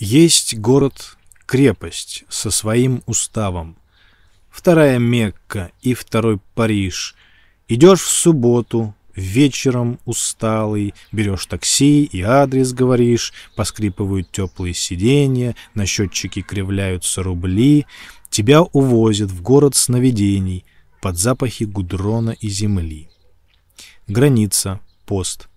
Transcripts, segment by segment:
Есть город-крепость со своим уставом. Вторая Мекка и второй Париж. Идешь в субботу, вечером усталый, берешь такси и адрес говоришь, поскрипывают теплые сиденья, на счетчике кривляются рубли, тебя увозят в город сновидений под запахи гудрона и земли. Граница, пост.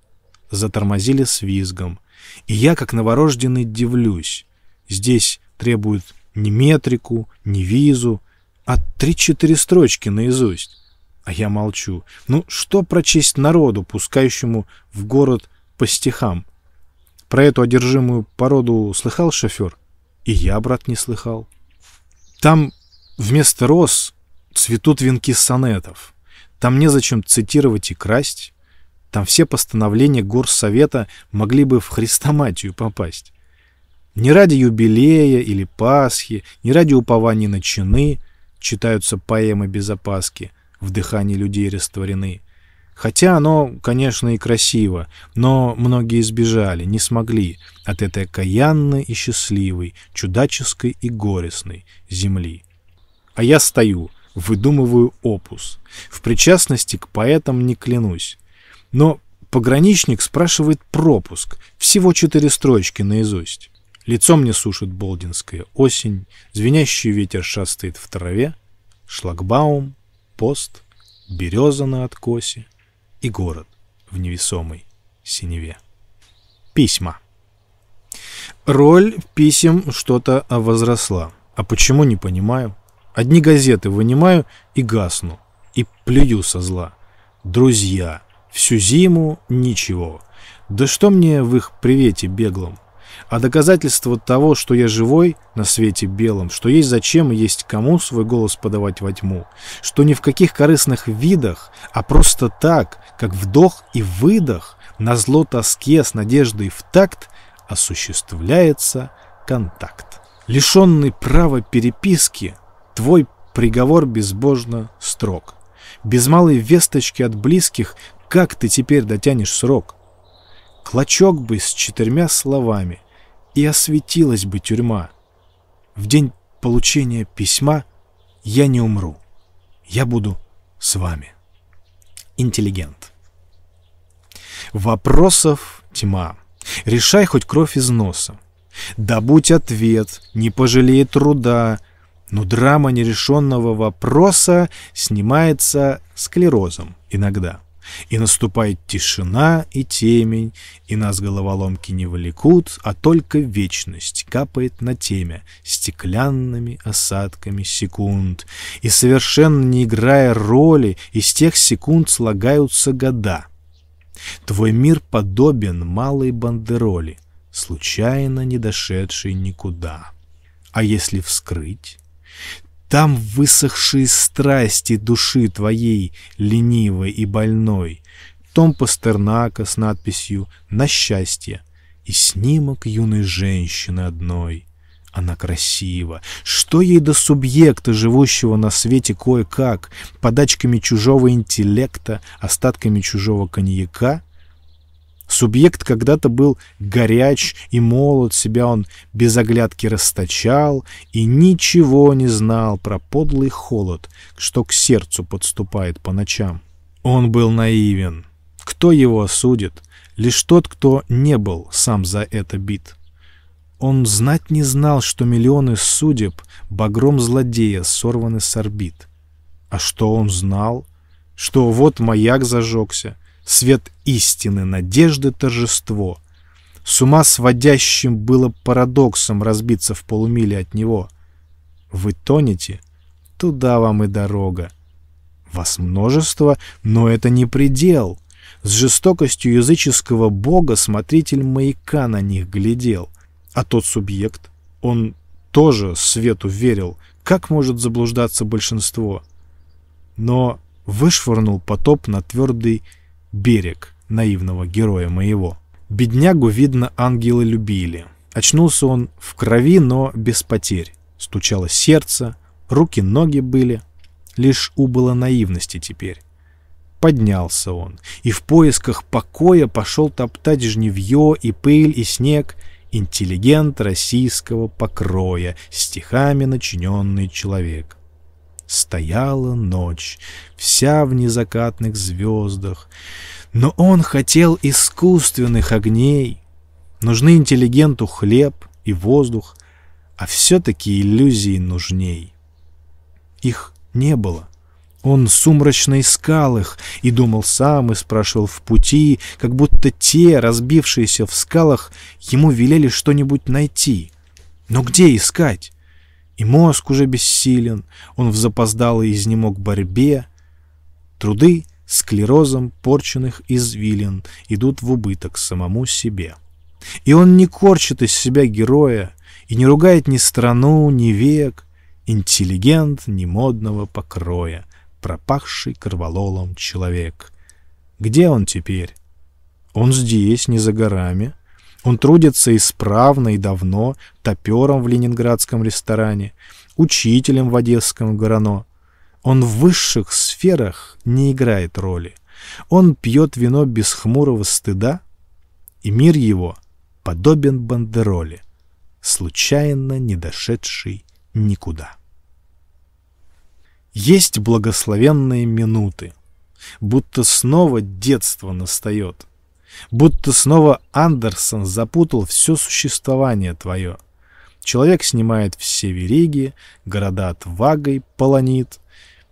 Затормозили с визгом — и я, как новорожденный, дивлюсь. Здесь требуют не метрику, не визу, а три-четыре строчки наизусть. А я молчу. Ну, что прочесть народу, пускающему в город по стихам? Про эту одержимую породу слыхал шофер? И я, брат, не слыхал. Там вместо роз цветут венки сонетов. Там незачем цитировать и красть. Там все постановления горсовета могли бы в христоматию попасть. Не ради юбилея или Пасхи, не ради упования на чины читаются поэмы без опаски, в дыхании людей растворены. Хотя оно, конечно, и красиво, но многие избежали, не смогли от этой каянной и счастливой, чудаческой и горестной земли. А я стою, выдумываю опус. В причастности к поэтам не клянусь. Но пограничник спрашивает пропуск, всего четыре строчки наизусть. Лицом мне сушит болдинская осень, звенящий ветер шастает в траве, шлагбаум, пост, береза на откосе и город в невесомой синеве. Письма. Роль писем что-то возросла. А почему, не понимаю. Одни газеты вынимаю и гасну, и плюю со зла. Друзья, Всю зиму ничего. Да что мне в их привете беглом? А доказательство того, что я живой на свете белом, что есть зачем и есть кому свой голос подавать во тьму, что ни в каких корыстных видах, а просто так, как вдох и выдох, на зло тоске с надеждой в такт осуществляется контакт. Лишенный права переписки, твой приговор безбожно строг. Без малой весточки от близких как ты теперь дотянешь срок? Клочок бы с четырьмя словами, и осветилась бы тюрьма. В день получения письма я не умру. Я буду с вами. Интеллигент. Вопросов тьма. Решай хоть кровь из носа. Добудь ответ, не пожалеет труда, но драма нерешенного вопроса снимается склерозом иногда. И наступает тишина и темень, и нас головоломки не влекут, а только вечность капает на темя стеклянными осадками секунд. И совершенно не играя роли, из тех секунд слагаются года. Твой мир подобен малой бандероли, случайно не дошедшей никуда. А если вскрыть? Там высохшие страсти души твоей, ленивой и больной. Том Пастернака с надписью «На счастье» и снимок юной женщины одной. Она красива. Что ей до субъекта, живущего на свете кое-как, подачками чужого интеллекта, остатками чужого коньяка — Субъект когда-то был горяч и молод, себя он без оглядки расточал и ничего не знал про подлый холод, что к сердцу подступает по ночам. Он был наивен. Кто его осудит? Лишь тот, кто не был сам за это бит. Он знать не знал, что миллионы судеб багром злодея сорваны с орбит. А что он знал? Что вот маяк зажегся — свет истины, надежды, торжество. С ума сводящим было парадоксом разбиться в полумиле от него. Вы тонете? Туда вам и дорога. Вас множество, но это не предел. С жестокостью языческого бога смотритель маяка на них глядел. А тот субъект, он тоже свету верил. Как может заблуждаться большинство? Но вышвырнул потоп на твердый берег наивного героя моего. Беднягу, видно, ангелы любили. Очнулся он в крови, но без потерь. Стучало сердце, руки-ноги были. Лишь убыло наивности теперь. Поднялся он, и в поисках покоя пошел топтать жневье и пыль и снег, интеллигент российского покроя, стихами начиненный человек. Стояла ночь, вся в незакатных звездах. Но он хотел искусственных огней. Нужны интеллигенту хлеб и воздух, а все-таки иллюзии нужней. Их не было. Он сумрачно искал их и думал сам, и спрашивал в пути, как будто те, разбившиеся в скалах, ему велели что-нибудь найти. Но где искать? И мозг уже бессилен, он в запоздалой изнемог борьбе. Труды склерозом порченных извилин идут в убыток самому себе. И он не корчит из себя героя, и не ругает ни страну, ни век, интеллигент модного покроя, пропахший кровололом человек. Где он теперь? Он здесь, не за горами — он трудится исправно и давно топером в ленинградском ресторане, учителем в одесском Горано. Он в высших сферах не играет роли. Он пьет вино без хмурого стыда, и мир его подобен бандероле, случайно не дошедший никуда. Есть благословенные минуты, будто снова детство настает — Будто снова Андерсон запутал все существование твое. Человек снимает все вериги, города отвагой полонит,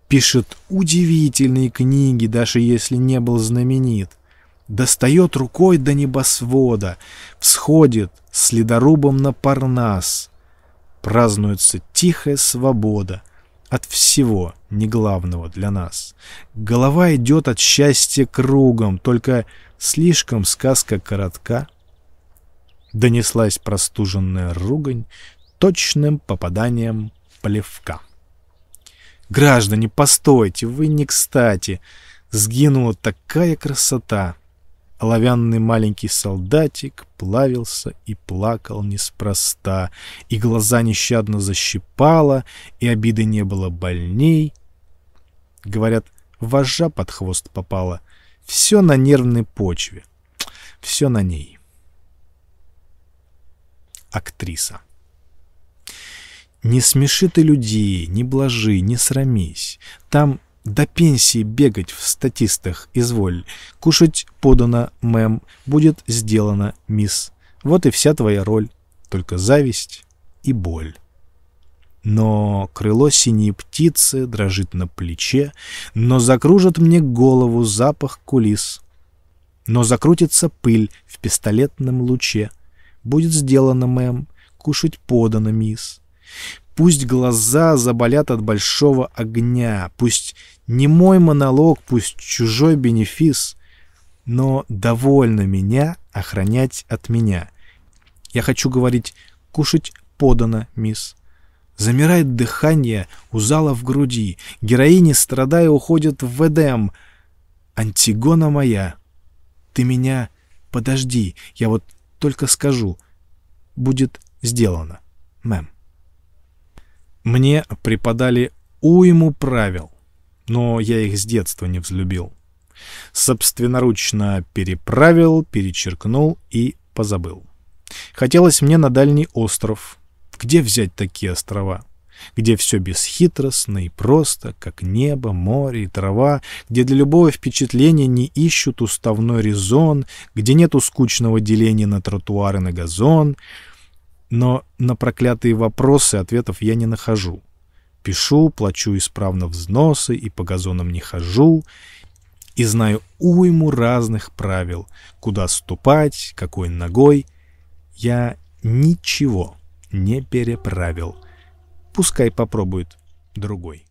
пишет удивительные книги, даже если не был знаменит, достает рукой до небосвода, всходит следорубом на Парнас. Празднуется тихая свобода — от всего неглавного для нас. Голова идет от счастья кругом, только слишком сказка коротка. Донеслась простуженная ругань точным попаданием плевка. «Граждане, постойте, вы не кстати! Сгинула такая красота!» Оловянный маленький солдатик плавился и плакал неспроста, и глаза нещадно защипало, и обиды не было больней. Говорят, вожжа под хвост попала. Все на нервной почве. Все на ней. Актриса. Не смеши ты людей, не блажи, не срамись. Там до пенсии бегать в статистах, изволь. Кушать подано, мэм, будет сделано, мисс. Вот и вся твоя роль, только зависть и боль. Но крыло синей птицы дрожит на плече, но закружит мне голову запах кулис. Но закрутится пыль в пистолетном луче. Будет сделано, мэм, кушать подано, мисс. Пусть глаза заболят от большого огня, пусть не мой монолог, пусть чужой бенефис, но довольно меня охранять от меня. Я хочу говорить «кушать подано, мисс». Замирает дыхание у зала в груди. Героини, страдая, уходят в Эдем. Антигона моя, ты меня подожди, я вот только скажу. Будет сделано, мэм. Мне преподали уйму правил, но я их с детства не взлюбил. Собственноручно переправил, перечеркнул и позабыл. Хотелось мне на дальний остров. Где взять такие острова? Где все бесхитростно и просто, как небо, море и трава, где для любого впечатления не ищут уставной резон, где нету скучного деления на тротуары, на газон — но на проклятые вопросы ответов я не нахожу. Пишу, плачу исправно взносы и по газонам не хожу, и знаю уйму разных правил, куда ступать, какой ногой. Я ничего не переправил. Пускай попробует другой.